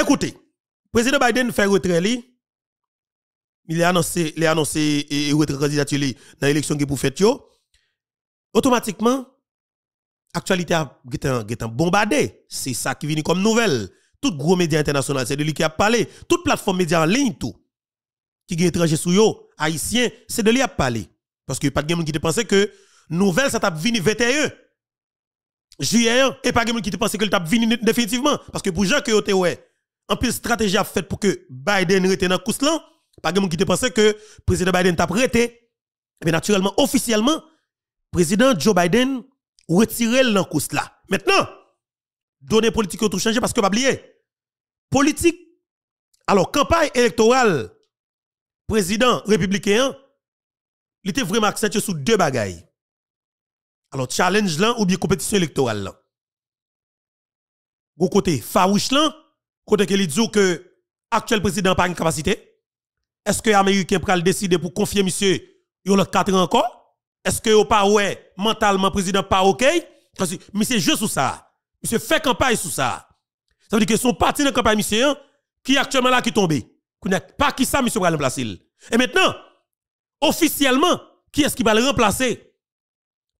Écoutez, président Biden fait retrait il a annoncé il a annoncé et candidature dans l'élection qui pour faire, Automatiquement actualité a bombardée, c'est ça qui vient comme nouvelle. Tout gros média international, c'est de lui qui a parlé, toute plateforme média en ligne tout qui est étranger sous yo, haïtien, c'est de lui a parlé parce que pas de gens qui te pensait que nouvelle ça t'a venu 21 juillet et pas de gens qui te pensait que t'a venu définitivement parce que pour gens que yo ouais en plus stratégie a fait pour que Biden rete dans course là pas gens qui te pensait que président Biden t'a prêté mais eh naturellement officiellement président Joe Biden retiré dans course là maintenant données politique ont tout changé parce que pas oublier politique alors campagne électorale président républicain il était vraiment accepté sous deux bagailles alors challenge là ou bien compétition électorale là au côté farouche là quand que dit que actuel président n'a pas une capacité. Est-ce que à le décider pour confier monsieur yon l'autre 4 ans encore? Est-ce que yon pas ouais, mentalement président pas ok? Parce que monsieur joue sous ça. Monsieur fait campagne sous ça. Ça veut dire que son parti dans campagne monsieur hein, qui est actuellement là qui tombé. Pas qui ça monsieur remplacer. Et maintenant, officiellement, qui est-ce qui va le remplacer?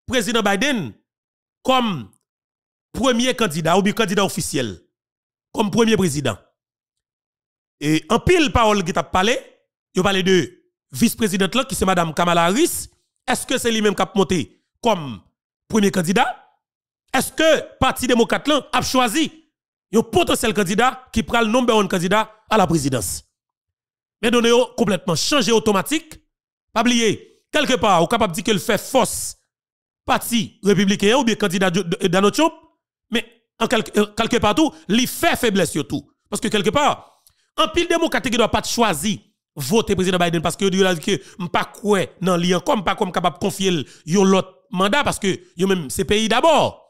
Président Biden comme premier candidat ou bien candidat officiel comme premier président. Et en pile parole qui t'a parlé, il parlé de vice président là qui c'est madame Kamala Harris, est-ce que c'est lui-même qui a monté comme premier candidat Est-ce que parti démocrate là a choisi un potentiel candidat qui prend le nombre de candidat à la présidence Mais donné complètement changé automatique, pas oublier quelque part, on capable de dire qu'il fait force parti républicain ou bien candidat Donald Trump en euh, quelque, part tout, fait faiblesse tout. Parce que quelque part, un pile démocrate qui doit pas choisir voter président Biden parce que il ne dit que pas quoi dans pas comme capable confier yon l'autre mandat parce que yo même c'est pays d'abord.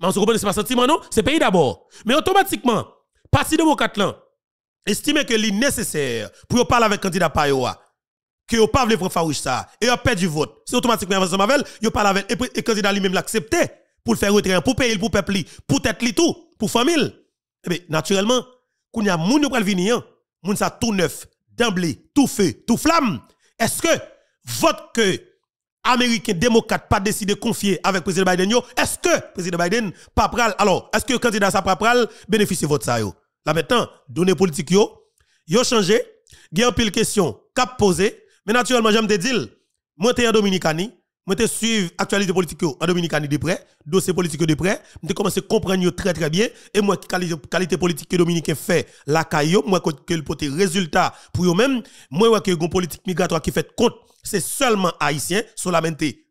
Mais on se c'est pas sentiment non, c'est pays d'abord. Mais automatiquement, parti démocrate estime que c'est nécessaire pour parler avec candidat pa que pas pas pour faire ça et vous perd du vote. C'est automatiquement avec Mavel, parle avec et, candidat lui-même l'accepter pour le faire retrait, pour payer pour peuple, pour tête li tout, pour famille. Eh bien, naturellement, quand y a moun pral venir, moun sa tout neuf, d'emblée, tout feu, tout flamme. Est-ce que votre que américain démocrate pas décidé de confier avec président Biden est-ce que président Biden pas pral alors est-ce que le candidat ça pas pral bénéficie votre ça yo là maintenant données politique yo yo changé il y a pile question cap posé mais naturellement j'aime te dire moi t'es un Dominicani moi, te suivi l'actualité politique en Dominicani de près, dossier politique de près. Je commencé à comprendre très très bien. Et moi, qualité, qualité politique que Dominicain fait, la CAIO, moi, que le résultat pour eux même moi, que une politique migratoire qui fait compte, c'est seulement haïtien, seulement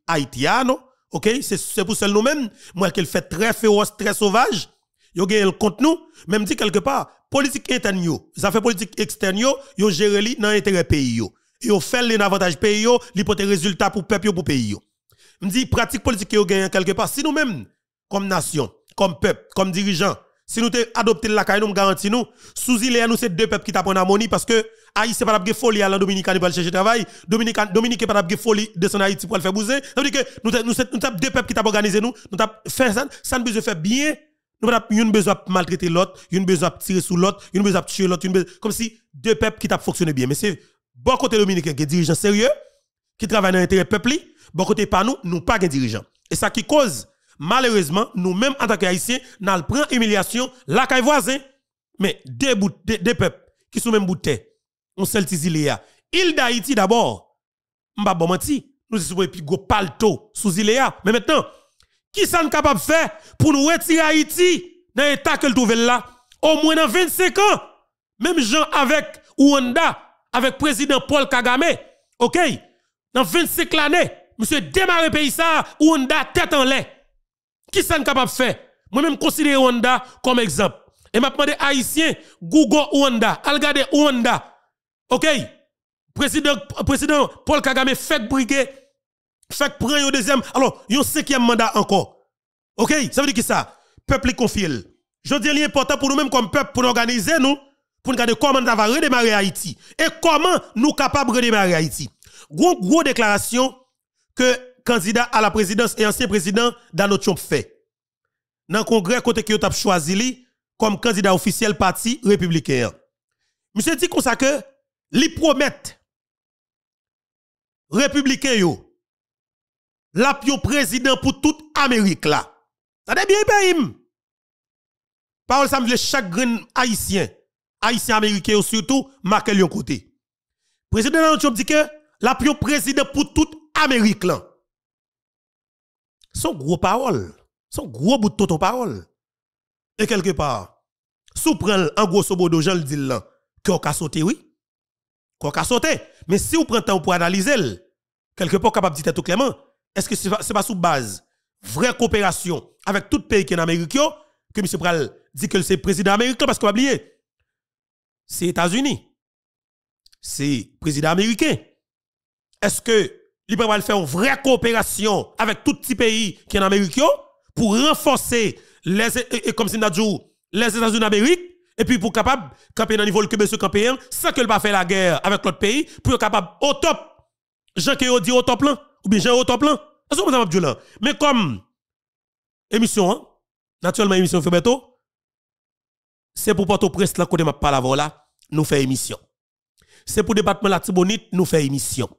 haïtiano. OK? C'est pour celle nous-mêmes, moi, qu'elle fait très féroce, très sauvage. Yo gagne compte nous, même dit quelque part, politique interne, ça fait politique externe, yo, yo gère li dans l'intérêt pays, yo fait les avantages pays yo, li pote résultat pour peuple pour pays yo. dit pratique politique yo gagne quelque part si nous-mêmes comme nation, comme peuple, comme dirigeant, si nous adopté la caille, nous garantit nous, sous il nous c'est deux peuples qui tapent en harmonie parce que Haïti c'est pas la folie à la Dominicaine pour chercher travail, Dominicaine Dominique pas la folie de son Haïti pour le faire bouser. Ça veut dire que nous nous nous deux peuples qui tapent organisé nous, nous tapent faire ça, ça ne besoin faire bien. Nous pas besoin de maltraiter l'autre, nous besoin de tirer sur l'autre, nous besoin de tuer l'autre, comme si deux peuples qui tapent fonctionner bien. Mais c'est bon côté dominicain, des dirigeant sérieux, qui travaille dans l'intérêt peuple, bon côté pas nous, nous pas des dirigeants. Et ça qui cause, malheureusement, nous-mêmes en tant qu'Haïtiens, nous prenons humiliation, la caille voisin. Mais des, peuples qui sont même boutés, on seul Iléa. Il d'Haïti d'abord, m'ba bon menti, nous sommes plus gros palto sous Iléa. Mais maintenant, qui est capable de faire pour nous retirer Haïti dans l'état que le trouve là? Au moins dans 25 ans, même gens avec OUANDA avec président Paul Kagame. OK? Dans 25 l'année, monsieur démarre pays ça, Honda tête en l'air. Qui s'en capable de faire? Moi-même, considère Honda comme exemple. Et m'a demandé haïtien, Google Honda, Wanda, Algade OK? Président, président Paul Kagame fait briguer, fait prendre un deuxième, alors, un cinquième mandat encore. OK? Ça veut dire que ça? Peuple confie. Je dis l'important pour nous-mêmes comme peuple, pour organiser nous pour nous garder comment nous avons redémarrer Haïti et comment nous sommes capables de redémarrer Haïti. Gros, gros déclaration que candidat à la présidence et ancien président Donald fait. Dans le congrès, côté qui a choisi lui comme candidat officiel parti républicain. Monsieur dit qu'on ça que, li promet républicain. yo, la président pour toute Amérique là. Ça bien pays. Parole ça me chaque haïtien Aïssien-Américain ou surtout marquer le côté. Président Donald Trump dit que la plus président pour toute Amérique là. Son gros parole, son gros bout de tonton parole. Et quelque part, sous en grosso modo, je le dis là, qu'on a sauté, oui. Qu'on a sauté. Mais si vous prenez temps pour analyser, quelque part, capable de dire tout clairement, est-ce que c'est n'est pas sous base vraie coopération avec tout pays qui est en Amérique que M. Pral dit que c'est président américain parce qu'on va oublier c'est États-Unis. C'est président américain. Est-ce que peut va faire une vraie coopération avec tout petit pays qui est en Amérique pour renforcer les, comme les États-Unis d'Amérique et puis pour capable camper dans le niveau que monsieur camper hein, sans qu'elle le faire la guerre avec l'autre pays pour capable au top Jean qui dit au top là ou bien Jean au top là mais comme émission hein, naturellement émission Febeto c'est pour au Presse là qu'on m'a voie là nous faisons émission. C'est pour le département la Tibonite, nous fait émission.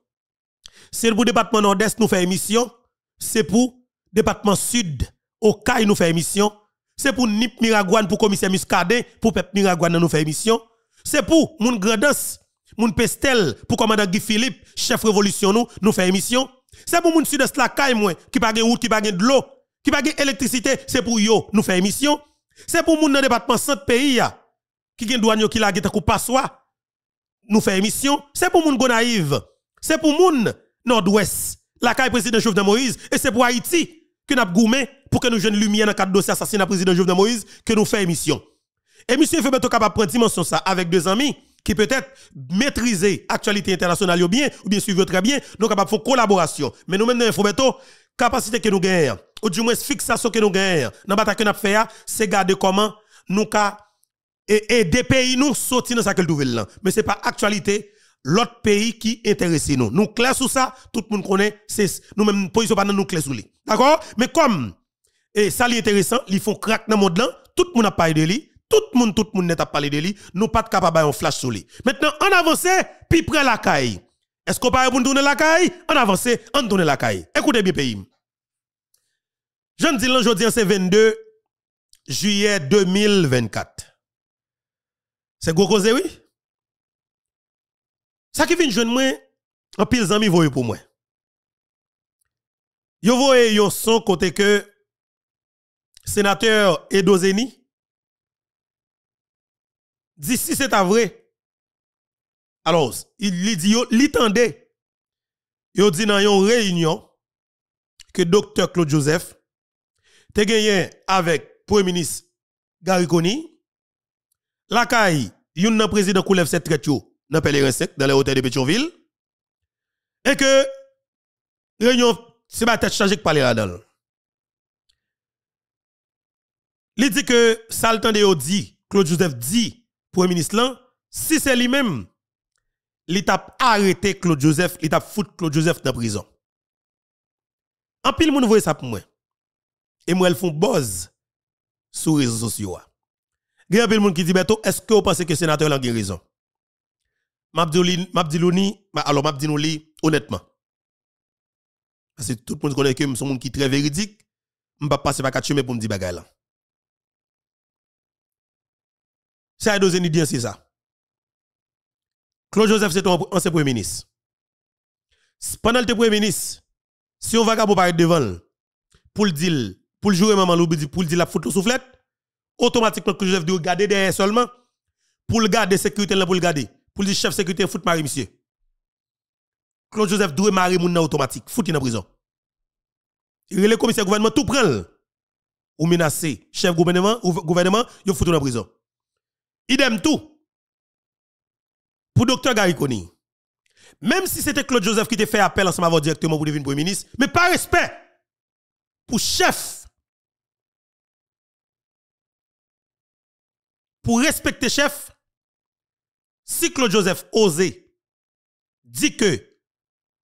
C'est pour le département nord-est, nous fait émission. C'est pour le département sud, au CAI, nous fait émission. C'est pour NIP Miragouane, pour commissaire Muscadet, pour Pep Miragouane, nous fait émission. C'est pour Moun Grandance, Moun Pestel, pour commandant Guy Philippe, chef révolution, nous, nous fait émission. C'est pour Moun Sud-Est, la CAI, qui pas de route, qui pas de l'eau, qui pas d'électricité, c'est pour yo, nous fait émission. C'est pour Moun dans le département centre pays, qui gen douane qui la gete kou passoa, nous fait émission, c'est pour moun naïve, c'est pour moun nord-ouest, la caille président Jovenel Moïse, et c'est pour Haïti que nous gourmé pour que nous jeunes lumière dans cadre dossier assassinat président Jovenel Moïse que nous fait émission. Émission e fait bientôt capable prendre dimension ça avec deux amis qui peut-être maîtriser actualité internationale ou bien ou bien suivre très bien, nous capable faire collaboration. Mais nous maintenant faut bientôt capacité que nous gagnons ou du moins fixation que nous gagnons dans bataille que nous fait c'est garder comment nous ka et des pays nous sortir dans cette nouvelle là. Mais c'est pas actualité, l'autre pays qui intéresse nous. Nous clair sur ça, tout le monde connaît, c'est nous même position pas nous clés sur lui. D'accord Mais comme et ça li intéressant, ils font crack dans le monde tout le monde a parlé de lui, tout le monde tout le monde n'a parlé de lui, nous pas capable un flash sur lui. Maintenant, on avance, puis près la caille. Est-ce qu'on parle pour nous donner la caille On avance, on tourne la caille. Écoutez bien pays. Je dis aujourd'hui c'est 22 juillet 2024. C'est gros cause, oui. Ça qui vient jeune moi, en pile zami voye pour moi. Yo voye yon son côté que sénateur Edo Zeni dit si c'est vrai. Alors, il dit yo li Ils Yo dit dans une réunion que docteur Claude Joseph te gagné avec premier ministre Gariconi la CAI, yon nan président Koulev cette traite yo, nan Pèlerin 5, dans les hôtels de Petionville, Et que, réunion, se ma tête chargée qui parler là-dedans. Il dit que, ça dit, Claude Joseph dit, Premier ministre là, si c'est lui-même, il a arrêté Claude Joseph, il t'a foutu Claude Joseph dans prison. En pile, moun voyez ça pour moi. Et moi, elles font buzz sur les réseaux sociaux. Il y a de gens qui est-ce que vous pensez que le sénateur a raison Mabdilouni, alors dis honnêtement. Parce que tout le monde connaît que je suis un monde qui est très véridique. Je ne vais pas passer par quatre chemins pour me dire des Ça a c'est ça. Claude Joseph, c'est ton ancien premier ministre. Pendant le premier ministre, si on va pas de devant, pour le dire, pour le jouer maman, pour le dire la photo soufflette, automatiquement que Joseph doit regarder derrière seulement pour le garder sécurité là pour le garder pour le chef sécurité fout Marie monsieur Claude Joseph doit marier moun automatique fout en prison il le commissaire gouvernement tout prend ou menacé chef gouvernement ou gouvernement il fout en prison idem tout pour docteur Gary même si c'était Claude Joseph qui te fait appel ce moment, directement pour devenir premier ministre mais pas respect pour chef pour respecter chef, si Claude Joseph osait dit que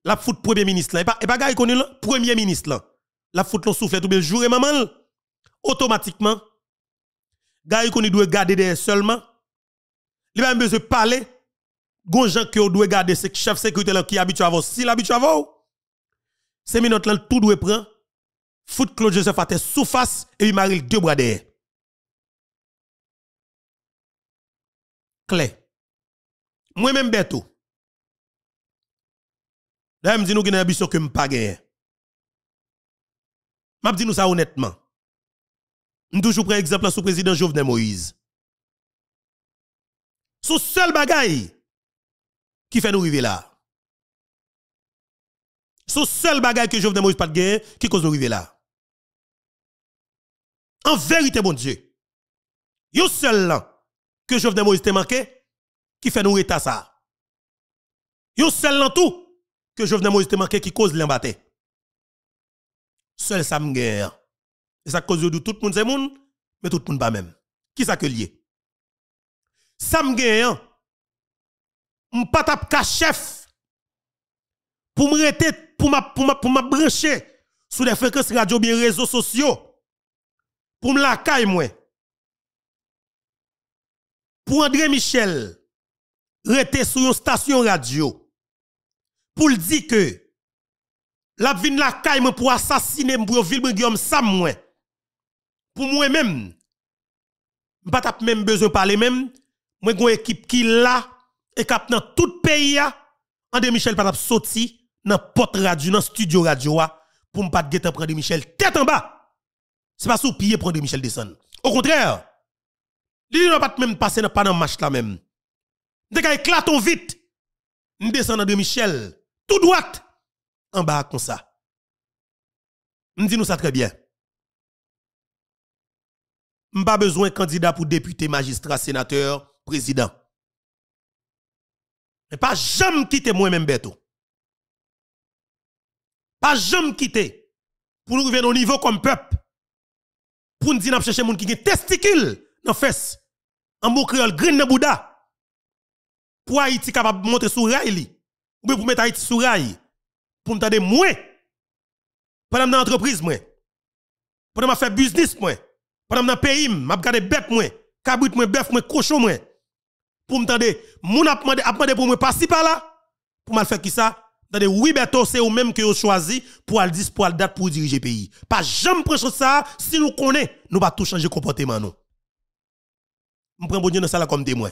la foutre premier ministre là, et pas, et pas le premier ministre là, la foutre l'on souffle tout bien jour et maman, automatiquement, Gary connaît doit garder derrière seulement, il va même besoin de parler, gon gens qui doit garder, c'est chef sécurité là qui à vous. si à vous c'est minutes là, tout doit prendre, Foutre Claude Joseph a été sous face et il marie deux bras derrière. clé. Moi-même, Beto. D'ailleurs, je dis nous que ambition que je ne pas gagner. Je dis nous ça honnêtement. Je toujours prend exemple sur président Jovenel Moïse. Sous seul bagaille qui fait nous arriver là. Sous seul bagaille que Jovenel Moïse pas gagner qui cause nous arriver là. En vérité, bon Dieu. Yo seul là que je Jovenel Moïse te manqué, qui fait nous état ça. Yon seul dans tout que je Jovenel Moïse te manqué qui cause l'embatté. Seul ça Et ça cause de tout le monde c'est mais tout le monde pas même. Qui ça que lié? Ça m'gagne. Hein. pas tap ka chef pour me pour ma pour pour brancher sur les fréquences radio bien réseaux sociaux pour me la caille moi pour André Michel, rester sur une station radio, pour dire que la vin la caille pour assassiner pour ville Guillaume Samouin. Pour moi-même, je pas même besoin de parler même. Moi, j'ai une équipe qui là et qui dans tout pays. Hein. André Michel pas sorti dans pot radio, dans studio radio hein, pour ne pas guetter prendre Michel tête en bas. C'est pas sous pied prendre Michel descendre. Au contraire, Li n'a pas même passé dans le dans match là même. Dès qu'il vite. Nous descendons de Michel, tout droit, en bas comme ça. Nous disons ça très bien. Nous pas besoin de candidat pour député, magistrat, sénateur, président. Mais pas jamais quitter moi-même Beto. Pas jamais quitter pour nous revenir au niveau comme peuple. Pour nous dire que gens qui ont testicule dans fesse. En bon créole, green dans Bouddha. Pour Haïti capable de monter sur rail. Ou bien pour mettre Haïti sur rail. Pour me tendre moins. Pendant mon entreprise, moi. Pendant faire business, moi. Pendant mon pays, m'a regarder bête, moi. Cabrit, moi, bœuf, moi, cochon, moi. Pour me tendre, mon a mande pour moi participer là. Pour mal faire qui ça? Tande, oui, Beto, c'est ou même que vous choisi pour al 10, pour al date, pour diriger pays. Pas jamais prendre ça, si nous connaissons, nous pas tout changer comportement, non je prends bon Dieu dans ça comme témoin.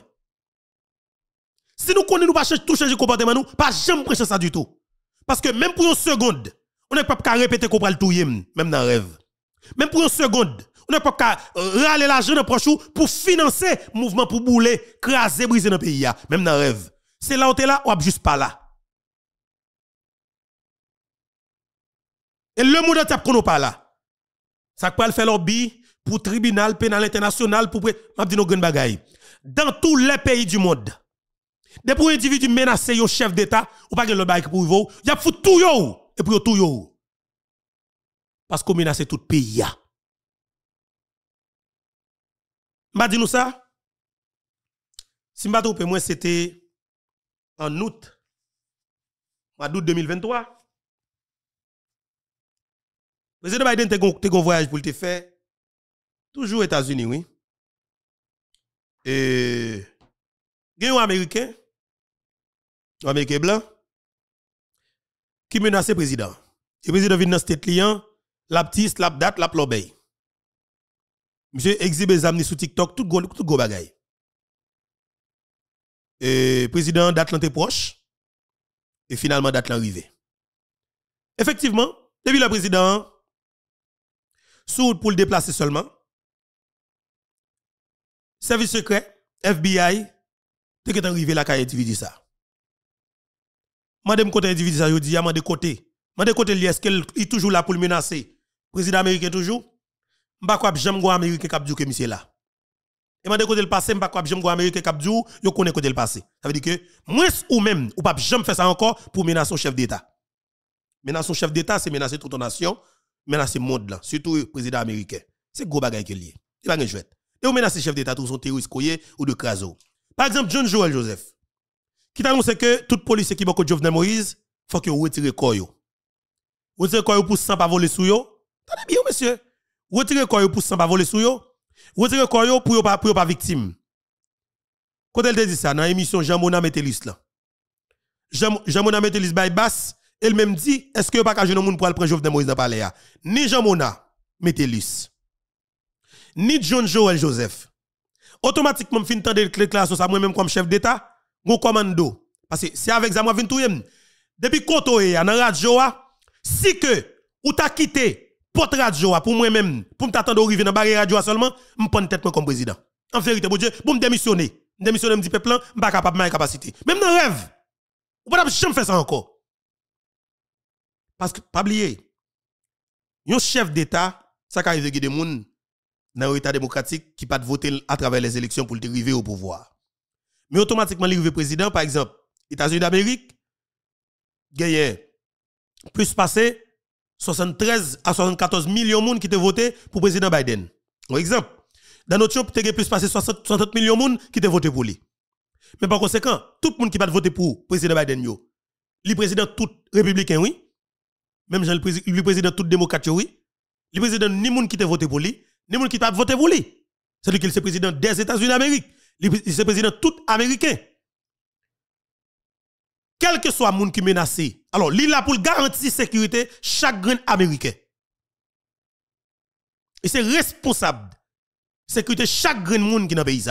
Si nous connaissons, nous pas tout changer comportement, nous pas jamais prêcher ça du tout. Parce que même pour une seconde, on ne peut pas répéter qu'on le tout, même dans le rêve. Même pour une seconde, on ne peut pas râler l'argent dans proche pour financer le mouvement pour bouler, craser, briser dans le pays, même dans le rêve. C'est là où tu es là, ou juste pas là. Et le monde entier qu'on pas là. Ça peut faire lobby, pour tribunal pénal international, pour... M'a dit nos bagaille. Dans tous les pays du monde, des pour individu menacé yo chef d'État, ou pas le bail pour vous, y a tout yo, et puis tout yo. Parce qu'on menace tout pays. M'a dit nous ça? Si m'a trompé, moi c'était en août, en août 2023. Président Biden, te un voyage pour te faire Toujours États-Unis, oui. Et. Il un Américain, Américain blanc, qui menace le président. Le président vient dans cette client, l'aptiste, petite, la date, la Monsieur exhibe les amis sur TikTok, tout gros, tout gros bagay. Et président d'Atlante proche, et finalement date arrivé. Effectivement, depuis le président, sourd pour le déplacer seulement, Service secret, FBI, t'es que arrivé là quand individu ça. Madame côté individu ça, je dis, de côté. Madame côté est-ce qu'il est toujours là pour le menacer? Président américain toujours? pas quoi j'aime go américain cap que monsieur là. Et madame côté le passé, m'pa quoi j'aime go américain cap dou, yo connaît côté le passé. Ça veut dire que moins ou même ou pas jamais faire ça encore pour menacer son chef d'état. Menacer son chef d'état, c'est menacer toute nation, menacer monde là, surtout le président américain. C'est gros bagaille qui lié. Il e va jouer. Et vous menacez chefs d'État, ou sont terroristes ou de Krazo. Par exemple, John Joel Joseph, qui t'annonce que toute police qui beaucoup de Jovenel Moïse, faut que vous retirez Koyo. Retirez Koyo pour sans pas voler sous yo. Tenez bien, monsieur. le Koyo pour sans pas voler sous yo. Retirez Koyo pour pas pour pas victime. Quand elle te dit ça, dans l'émission Jean Mona Metelis là. Jean, Mona Metelis by Bass, elle même dit, est-ce que pas qu'à jeune monde pour aller prendre Jovenel Moïse dans palais Ni Jean Mona Metelis ni John Joel Joseph. Automatiquement, je finis de classe, ça moi-même comme chef d'État, mon commando. Parce que c'est avec ça que je viens tout Depuis Koto et dans radio, si que ou t'as quitté porte radio pour moi-même, pour m'attendre arriver dans la radio seulement, je prends tête comme président. En vérité, bon Dieu, pour me démissionner. Démissionner, me dit peuple, je pas capable de capacité. Même dans le rêve, ou pas me faire ça encore. Parce que, pas oublier, un chef d'État, ça arrive arrive des gens dans l'État démocratique qui pas de voter à travers les élections pour le dériver au pouvoir. Mais automatiquement, le président, par exemple, États-Unis d'Amérique, gagne plus passer 73 à 74 millions de monde qui ont voté pour le président Biden. Par exemple, dans notre champ, il plus passer 60, millions de monde qui ont voté pour lui. Mais par conséquent, tout le monde qui pas voter pour le président Biden, yo, le président tout républicain, oui. Même le président tout démocrate, oui. Le président ni monde qui a voté pour lui les gens qui t'a voté pour lui. cest lui qui est le président des États-Unis d'Amérique. Il est président tout américain. Quel que soit le monde qui menace, alors il a là pour garantir la sécurité chaque grain américain. Il c'est responsable sécurité chaque grain de monde qui dans le pays.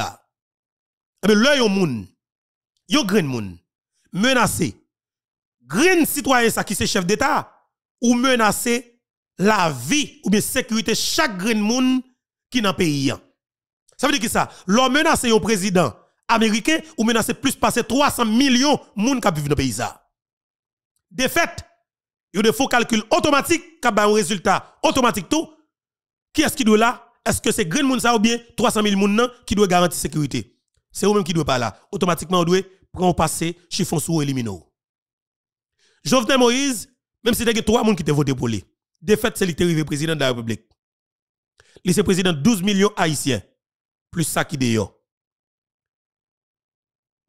Mais là, il y a monde, y monde menacé. Grain citoyen qui sont chef d'État ou menace la vie ou bien sécurité chaque grain de monde qui dans le pays. Hein. Ça veut dire que ça, L'on menace un président américain ou menace plus passer 300 millions de monde qui vivent dans le pays. De fait, il y a des faux calculs automatiques qui ont un résultat automatique tout. Qui est-ce qui doit là? Est-ce que c'est Green Moun ou bien 300 000 personnes qui doit garantir sécurité? C'est eux même qui doit pas là. Automatiquement, on doit prendre passer, chiffon sous éliminer. Jovenel Moïse, même si il y a trois personnes qui ont voté pour lui, de fait, c'est le président de la République vice-président 12 millions haïtiens, plus ça qui de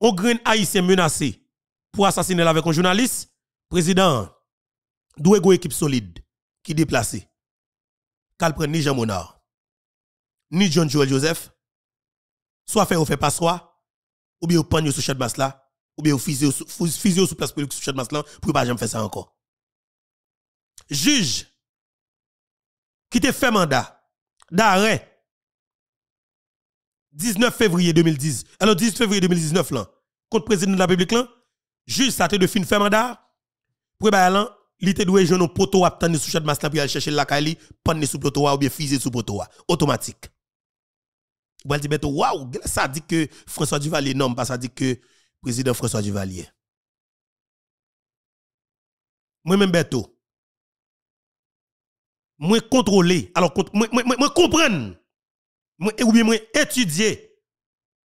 On grain haïtien menacé pour assassiner avec un journaliste, président, doué go équipe solide qui déplacé. Kal prend ni Jean Monard, ni John Joel Joseph, soit fait ou fait pas soit, ou bien ou panier sous chat bas là, ou bien ou physio sous place pour sous chat bas là, pour pas jamais faire ça encore. Juge, qui te fait mandat, d'arrêt 19 février 2010, alors 10 février 2019 là, contre président de la République là, juste ça de fin de mandat, pour aller là, il était doué jeune poteau à tendre sous chat masse pour aller chercher la kali, prendre sous poteau ou bien fiser sous poteau automatique. Ou dit bientôt waouh, ça dit que François Duvalier non, pas ça dit que président François Duvalier. Moi même bientôt moins contrôler, alors moins comprendre, eh, ou bien moins étudier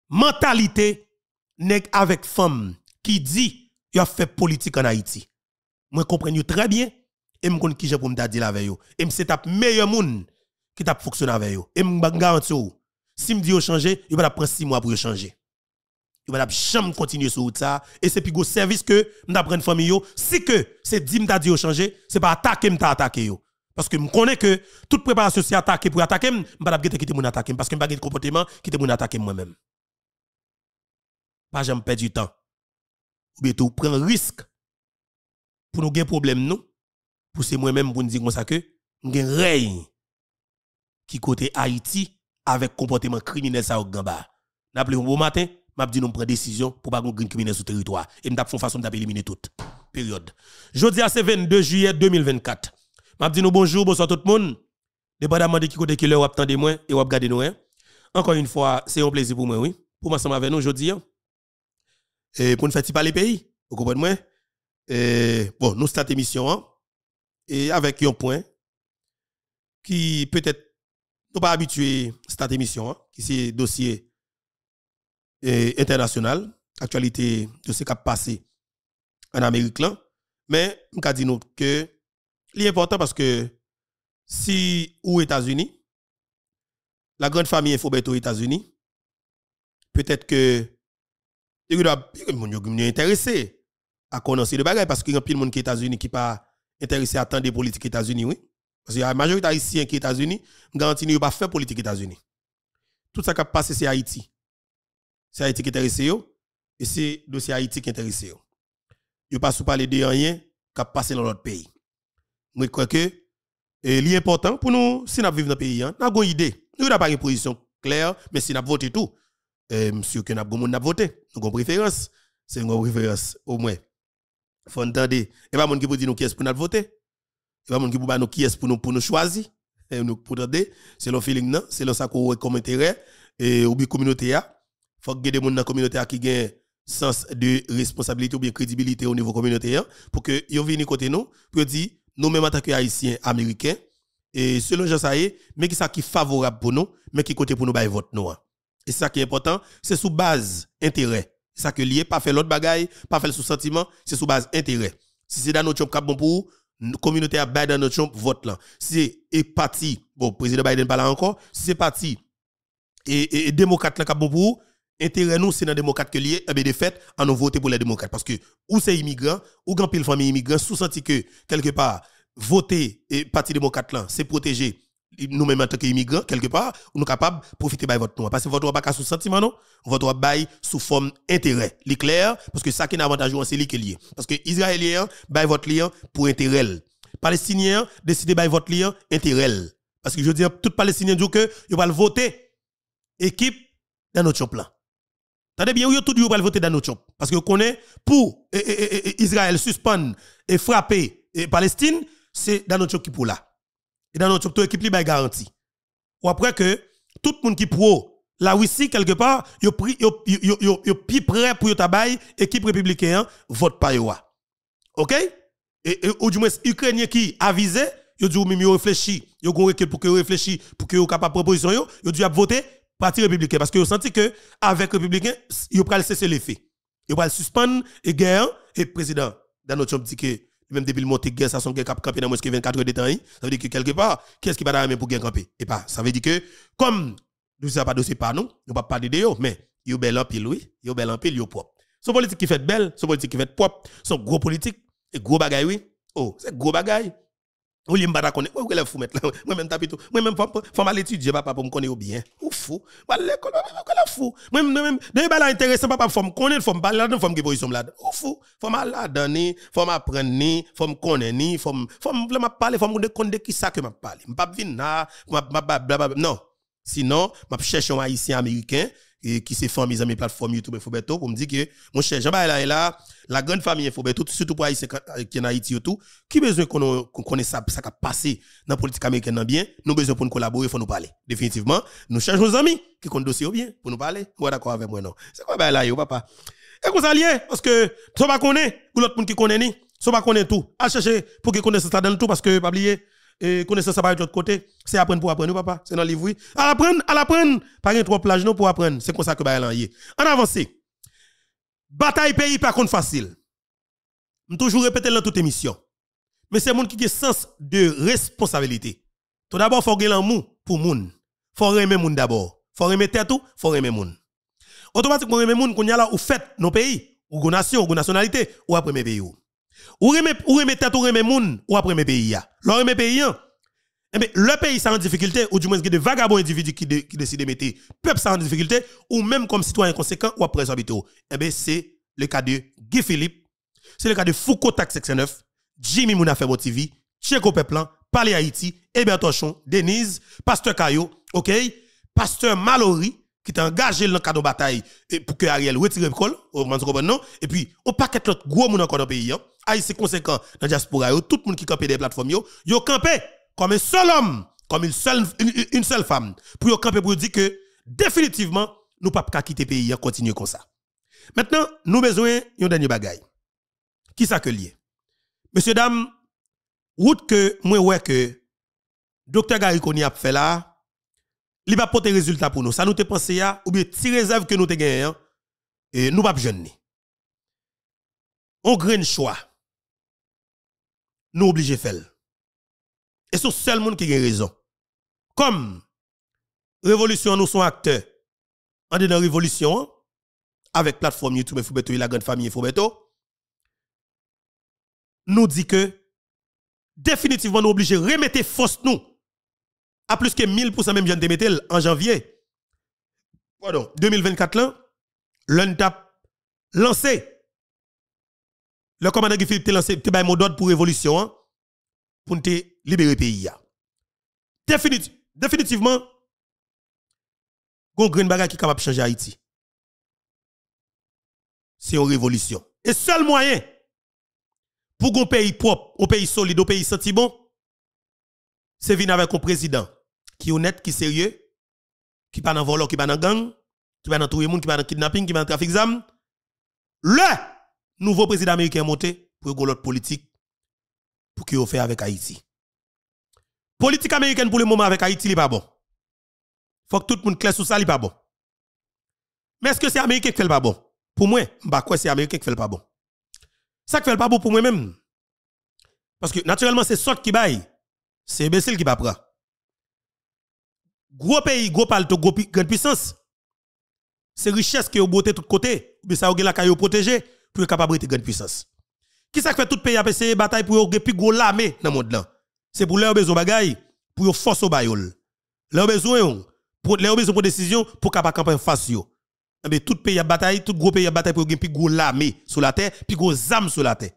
mentalité nèg avec femme qui dit y a fait politique en Haïti. Moi comprends très bien et me connais qui j'ai pour me dire avec yo. Et me c'est tap meilleur monde qui t'a fonctionné avec vous. Et me garantis si me dit changer, il va prendre 6 mois pour changer. Il va jamais continuer sur ça et c'est plus service que vais prendre famille yo. Si que c'est dit me dit changer, c'est pas attaquer me attaquer parce que je connais que toute préparation c'est attaquer pour attaquer, je ne vais pas quitter mon attaquer parce que je ne vais pas comportement quitter mon attaquer moi-même. Pas jamais perdre du temps. Ou bien tout un risque pour nous gagner problème pour c'est moi-même pour nous dire comme ça que nous règne qui côté Haïti avec comportement criminel ça au gamba. un bon matin, m'a dit nous décision pour pas qu'on criminel sur territoire et nous fait façon d'éliminer tout. période. Jeudi à 22 juillet 2024. Je dit nous bonjour, bonsoir tout le monde. Dépendamment de qui côté qui attendez moi et regardez nous hein. Encore une fois, c'est un plaisir pour moi oui. Pour m'ensemble avec nous aujourd'hui. Hein. Et pour nous faire parler pays, vous comprenez moi bon, nous cette émission hein. et avec un point qui peut-être nous pas habitué cette émission qui c'est dossier international, actualité de ce qui a passé en Amérique là, mais nous dit que L'important parce que si aux États-Unis, la grande famille est aux États-Unis, peut-être que il y a intéressé à connaître le bagage parce qu'il y a plein de monde qui est aux États-Unis qui pas intéressé à tant des politiques États-Unis, oui. Parce qu'il y a la majorité haïtienne qui est aux États-Unis, garantit qu'ils pas fait politique aux États-Unis. Tout ça qui a passé, c'est Haïti. C'est Haïti qui est intéressé, et c'est dossier Haïti qui est intéressé. n'y ne pas parler de rien qui a passé dans l'autre pays. Je quoi que c'est eh, important pour nous, si nous vivons dans le pays, hein. nous avons une idée. Nous n'avons pas une position claire, mais si nous avons voté tout, eh, monsieur que nous avons voté, nous avons une préférence. C'est une préférence, au moins. Il faut entendre. Il n'y a pas de qui peut dire nous qui est pour nous voter. Il n'y a pas de qui peut dire nous qui est pour nous, pour nous choisir. Et eh, nous, pour c'est le feeling, c'est ce qu'on comme intérêt, et ou bien communauté. Il ah. faut que des gens dans la communauté ah, qui un sens de responsabilité ou bien crédibilité au niveau communautaire hein, pour que ils viennent côté nous pour dire nous même en tant que haïtiens américains, et selon Jean Saïe, mais qui ça qui favorable pour nous, mais qui côté pour nous vote nous. Et ça qui est important, c'est sous base intérêt. Ça que lié, pas faire l'autre bagaille, pas faire sous sentiment, c'est sous base intérêt. Si c'est dans notre chambre cap bon pour communauté à Biden notre chambre vote là. Si c'est parti, bon président Biden pas là encore, si c'est parti et, et, démocrate là cap bon pour intérêt nous c'est dans démocrate que lié et eh bien de fait nous voter pour les démocrates parce que ou c'est immigrant ou grand pile famille immigrant sous senti que quelque part voter et parti démocrate c'est protéger nous-mêmes en tant qu'immigrants, quelque part, nous sommes capables de profiter de votre nom Parce que votre droit n'est pas sous sentiment, non. Votre bail sous forme intérêt. l'éclair clair, parce que ça qui est avantage c'est qui lié. Parce que Israélien, bail votre lien pour intérêt. Palestinien, décider bail votre lien intérêt. Parce que je veux dire, tout Palestinien dit que ils va voter équipe dans notre plan. Tendez bien, vous tout voter notre Parce que vous connaissez, pour Israël suspendre et frapper Palestine, c'est dans notre chambres qui pour là. Et notre Trump, tout équipe libre garantie. Ou après que tout le monde qui pro la Russie, quelque part, yo plus prêt pour travail, équipe républicaine, vote pas OK? Et, ou du moins, Ukrainien qui avisé, vous dit vous réfléchissez, réfléchi, pour que vous réfléchi, pour que capable proposition yo, voter parti républicain parce que vous senti que avec républicain il va cesser l'effet il va suspendre et guerre et président Donald Trump dit que même depuis le monté guerre ça son guerre cap camper dans moins que 24 heures de temps hein. ça veut dire que quelque part qu'est-ce qui va main pour guerre camper et pas ça veut dire que comme nous ça pas dossier pas nous on va pas parler de eux mais yo bel en pile oui yo bel en pile yo propre son politique qui fait belle son politique qui fait propre son gros politique et gros bagaille oui oh c'est gros bagaille ou li m'bata koné, ou élève fou maintenant. Moi même tapito, moi même femme à l'étudier papa pour me connaître bien. Oufou, fou. Ou l'école, ou la fou. Moi même des bala intéressant papa faut me connaître, faut me parler là-dedans, faut me position là-dedans. Ou fou. Faut me donner, faut m'apprendre ni, faut me connaître ni, faut me faut me parler, faut me connaître qui ça que m'a parlé? M'pas venir là, m'a blablabla. Non. Sinon, m'cherche un haïtien américain et qui s'est formé mes amis Il YouTube bientôt. pour me dire que mon cher Jean là là la grande famille bientôt surtout pour Haïti qui en Haïti tout qui besoin qu'on connaisse ça ça qui a passé dans la politique américaine bien nous besoin pour nous collaborer faut nous parler définitivement nous cherchons nos amis qui comptent dossier bien pour nous parler Moi d'accord avec moi non c'est quoi là yo papa et qu'on s'allie hein, parce que ça va pas, ou l'autre monde qui connaît ni ça va est tout à chercher pour qu'ils connaissent ça dans tout parce que pas oublier et connaissance ça par de l'autre côté, c'est apprendre pour apprendre, papa, c'est dans le livre. À apprendre, à l'apprendre, pas de trois plages non pour apprendre, c'est comme ça que bah En avance. Bataille pays pas contre facile. Je toujours répéter dans toute émission. Mais c'est monde qui a sens de responsabilité. Tout d'abord, il faut gagner l'amour pour Il Faut aimer monde d'abord. Faut aimer tête tout, faut aimer monde. Automatiquement aimer monde qu'on y a là ou fait nos pays, ou nation, nations, ou nationalité, ou après mes pays. Ou remet ou remet tête ou remet moun ou après mes pays là. L'on remet pays hein. eh ben, le pays ça en difficulté ou du moins des vagabonds individus qui, qui décident de mettre peuple ça en difficulté ou même comme citoyen conséquent ou après habitants. Eh bien c'est le cas de Guy Philippe, c'est le cas de Foucault Tax 69, Jimmy Mounafebo TV, Tcheko Peplan, Palais Haïti, Hébert Tochon, Denise, Pasteur Cayo, OK, Pasteur Mallory qui t'a engagé dans le cadre de bataille pour que Ariel retire le col, et puis on paquet l'autre gros monde encore dans le pays. Hein. Ah, c'est conséquent dans la diaspora, tout le monde qui campe des plateformes, yo campé comme un seul homme, comme une seule, une, seule femme, pour camper pour dire que définitivement, nous pas quitter le pays, continuer comme ça. Maintenant, nous besoin d'un dernier bagaille. Qui ça que lié? Monsieur, dame, route que moi ouais que docteur Gary Kony a fait là, il va porter résultat pour nous. Ça nous te pensé à ou bien si réserve que nous te gagné, hein, et nous pas jeune. On grain choix nous obligés faire. Et c'est le seul monde qui a raison. Comme révolution, nous sommes acteurs. En dedans révolution, avec plateforme YouTube et la grande famille Foubeto, nous dit que définitivement nous obligés de remettre force nous à plus que 1000% même jeune Demetel en janvier pardon, 2024 là, l'un lancé le commandant qui Philippe lancé te mon d'ordre pour révolution hein, pour te libérer pays il Définit, définitivement gon grand bagage qui capable changer Haïti. C'est une révolution. Et seul moyen pour un pays propre, un pays solide, un pays senti bon, c'est venir avec un président qui est honnête, qui est sérieux, qui n'est pas dans le qui n'est pas dans gang, qui n'est pas dans tout le monde, qui n'est pas dans kidnapping, qui n'est pas dans trafic d'armes Le nouveau président américain monté pour une l'autre politique pour qu'il fait avec Haïti. Politique américaine pour le moment avec Haïti, n'est pas bon. Faut que tout le monde classe sur ça, n'est pas bon. Mais est-ce que c'est américain qui fait pas bon Pour moi, bah quoi c'est américain qui fait le pas bon. Ça qui fait pas bon pour moi même. Parce que naturellement c'est sorte qui baille. C'est imbécile qui va prendre. Gros pays, gros palto, gros grande puissance. C'est richesse qui est beauté de tous côtés, mais ça a la caillou protégée pour être capable de grande puissance. Qui ça fait tout pays a ces bataille pour avoir plus gros l'armée dans le monde C'est pour leur besoin bagaille, pour force au bayol. Leur besoin pour leur besoin pour décision pour capable faire face Mais tout pays a bataille, tout gros pays à bataille pour avoir plus gros l'armée sur la terre, plus gros âmes sur la terre.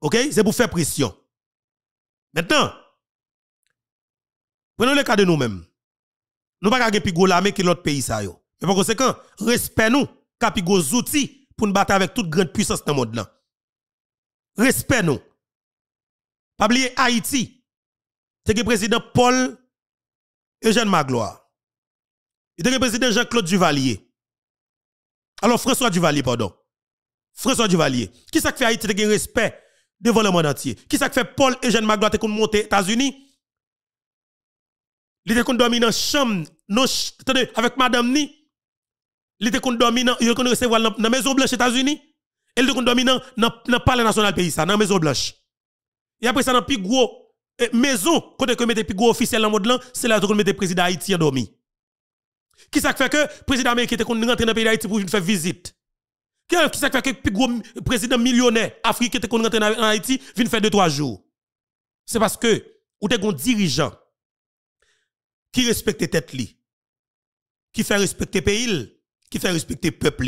OK, c'est pour faire pression. Maintenant, prenons le cas de nous-mêmes. Nous pas gagner plus gros l'armée que l'autre pays ça yo. Mais par conséquent, respect nous, gros outils pour nous battre avec toute grande puissance dans le monde. Respect nous. Pas oublier Haïti. C'est le président Paul Eugène Magloire. Il que le président Jean-Claude Duvalier. Alors François Duvalier, pardon. François Duvalier. Qui que fait Haïti de respect devant le monde entier? Qui que fait Paul Eugène Magloire te monter aux États-Unis? Il était a dans la chambre, avec madame ni, il était qu'on dormi dans il recevoir dans la maison blanche États-Unis et il est dormi dans dans palais national pays ça dans maison blanche et après ça dans plus gros eh, maison côté que mettait plus gros officiel dans mode là c'est là qu'on le président haïtien dormi qui ça fait que président américain était qu'on rentre dans pays d'Haïti pour faire visite qui ça fait que le gros président millionnaire africain était qu'on rentre en Haïti vient faire deux trois jours c'est parce que ou t'es un dirigeant qui respecte tête li qui fait respecter pays qui fait respecter peuple.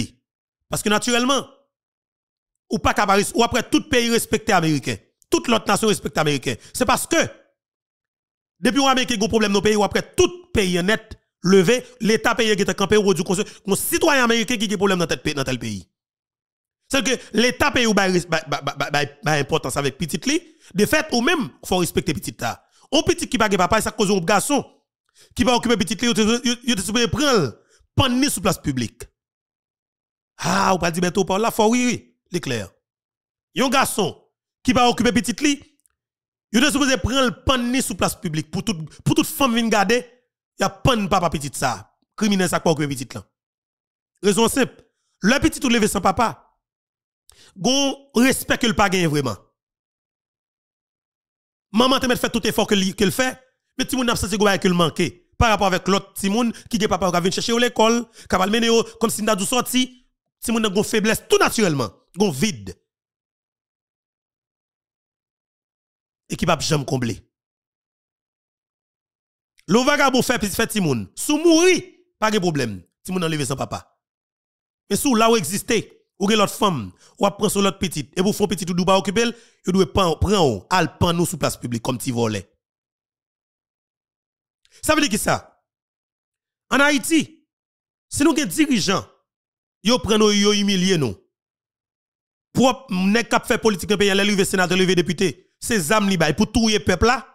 Parce que naturellement, ou pas ou après tout pays respecté américain, toute l'autre nation respecte américain. C'est parce que, depuis qu'on a un problème le pays, ou après tout pays net, levé, l'État pays qui est campé ou du conseil, mon citoyen américain qui a un problème dans tel pays. C'est que l'État pays ou importance avec petit de fait, ou même, faut respecter petit ta. Un petit qui pas papa, ça cause un garçon qui va occuper petit li, il te supposé prendre panne sous place publique. Ah, ou pas dire bientôt par la faut oui, oui, l'éclair. Yon garçon qui va occuper petite lit, il est supposé prendre le panne sous place publique pour toute pour toute femme venir garder, il y a panne papa petit ça. Criminel ça quoi occuper petit là. Raison simple, le petit tout levé sans papa. Gon respect que le pas vraiment. Maman te met fait tout effort que le fait, mais tu mon absence go que le manquer par rapport avec l'autre Timoun qui est papa qui vient chercher l'école, qui va mener comme si n'a dû sortir, Timoun a une faiblesse tout naturellement, une vide. Et qui va jamais combler. Le vagabond fait fait petit sous mourir, pas de problème. Timoun a enlevé son papa. Mais sous là où existait ou l'autre femme, ou apprend sur l'autre petite, et vous faites petit ou douba occupé, vous devez prendre, prendre, al pan nous sous place publique comme petit volet. Ça veut dire ça. En Haïti, si nous avons dirigeants, ils prennent ils humilient nous. Pour ne pas faire politique pays, les sénateur, les député, ces zam li pour tout le peuple là.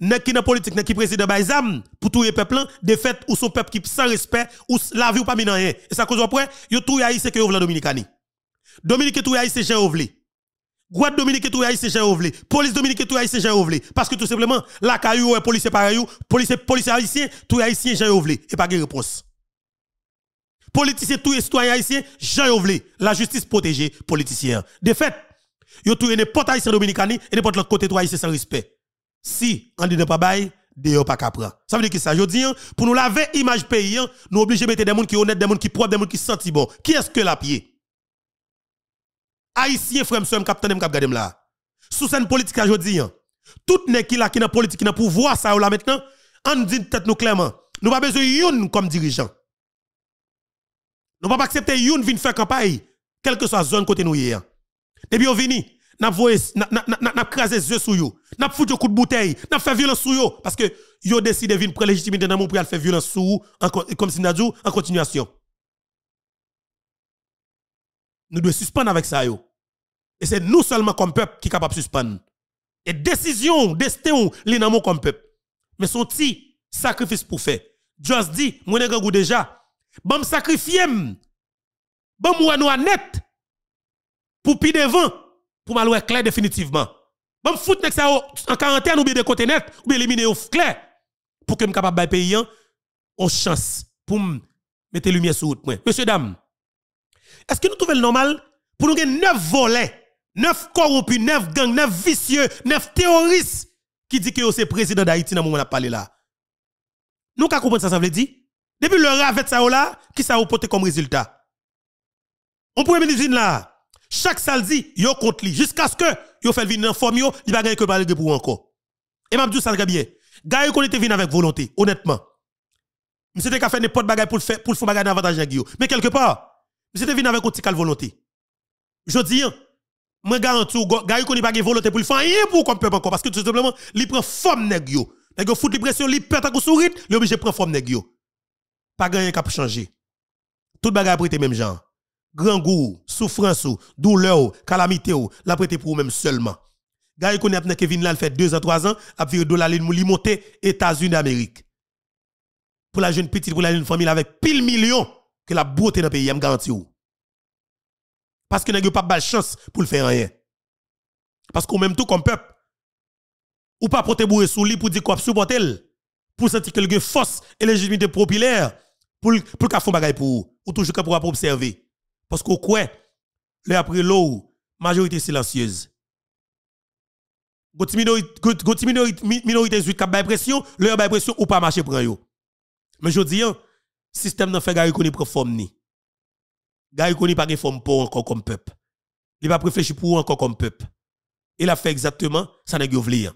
Nèg qui dans politique, nèg qui président bay zam pour tout le peuple là, défaite ou son peuple qui sans respect ou la vie ou pas dans rien. Et ça cause après, yo tout c'est que yo vla dominicani. Dominique tout c'est Jean Ovli. Guad Dominique tout haïtien j'ai Police Dominique tout haïtien j'ai Parce que tout simplement, la caillou est policier pareil, policier, policier haïtien, tout haïtien j'ai Et pas de réponse. Politicien tout citoyen haïtien, j'ai La justice protégée, politicien. De fait, yo tout n'importe haïtien dominicani et n'importe l'autre côté tout haïtien sans respect. Si, on dit ne pas bail, de pas capra. Ça veut dire que ça, je dis, hein, pour nous laver image pays, hein, nous obliger de mettre des gens qui honnêtes, des gens qui propres, des gens qui sentent bon. Qui est-ce que la pied? Aïtien, frère, monsieur, cap m cap m là. Sous scène politique aujourd'hui, hein. tout nèg qui là qui dans politique qui dans pouvoir ça là maintenant, on dit tête nous clairement, nous pas besoin youn comme dirigeant. Nous pas accepter youn vin faire campagne, quelle que soit zone côté nous hier. Hein. Depuis on vini, n'a voyé n'a n'a craser yeux sur yo, n'a foutu coup de bouteille, n'a fait violence sur yo parce que yo décide vin prendre légitimité dans mon pour faire violence sur comme si n'a en continuation nous devons suspendre avec ça. Yo. Et c'est nous seulement comme peuple qui est capable de suspendre. Et décision, destin, les noms comme peuple. Mais son petit sacrifice pour faire. Just dit, mon pas déjà, bon sacrifier, bon moi nous net, pour pi devant, pour malouer clair définitivement. Bon fout nek ça oh, en quarantaine ou bien de côté net, ou bien éliminer au clair, pour que me capable de payer hein, une chance pour mettre lumière sur route. Monsieur, dame, est-ce que nous trouvons normal pour nous gagner 9 volets, 9 corrompus, 9 gangs, 9 vicieux, 9 terroristes qui dit que c'est président d'Haïti dans le moment où on a parlé là? Nous comprenons ça, ça veut dire? Depuis le ravet ça là, qui ça a porté comme résultat? On pourrait ministre là, chaque saldi, yo compte. jusqu'à ce que yo fait venir en forme, il va gagner que parler de pour encore. Et m'a dit ça très bien. Gaïe qu'on était venu avec volonté, honnêtement. Monsieur était qu'à faire n'importe bagay pour le faire, pour le faire d'avantage Mais quelque part, Monsieur Devine avec une cal volonté. Je dis, moi garantis, Gary Koni pas de volonté pour le faire, rien pour qu'on peuple encore, parce que tout simplement, il prend forme nèg yo. Nèg yo fout les pression, il pète à coup sourit, il obligé prendre forme nèg yo. Pas gagné pour changer. Tout a prêté même genre. Grand goût, souffrance, douleur, calamité, la prêté pour même seulement. Gary Koni a Kevin là, il fait deux à trois ans, a viré dollar li monter États-Unis d'Amérique. Pour la jeune petite, pour la jeune famille avec pile millions que la beauté dans le pays, je garantie. Parce que n'a pas de chance pour le faire rien. Parce qu'au même tout comme peuple, ou pas porter bourré sous lui pour dire qu'on supporte pour sentir que le force et légitimité populaire pour pour faire des bagaille pour ou toujours pour observer. Parce qu'au croit, le après l'eau, majorité silencieuse. Goti minorité minorité qui a pression, leur pression ou pas marcher pour yo. Mais je dis, hein, système n'a fait gars pas pour forme ni gars connaît pas forme pour encore comme peuple il va réfléchir pour encore comme peuple il a fait exactement ça n'est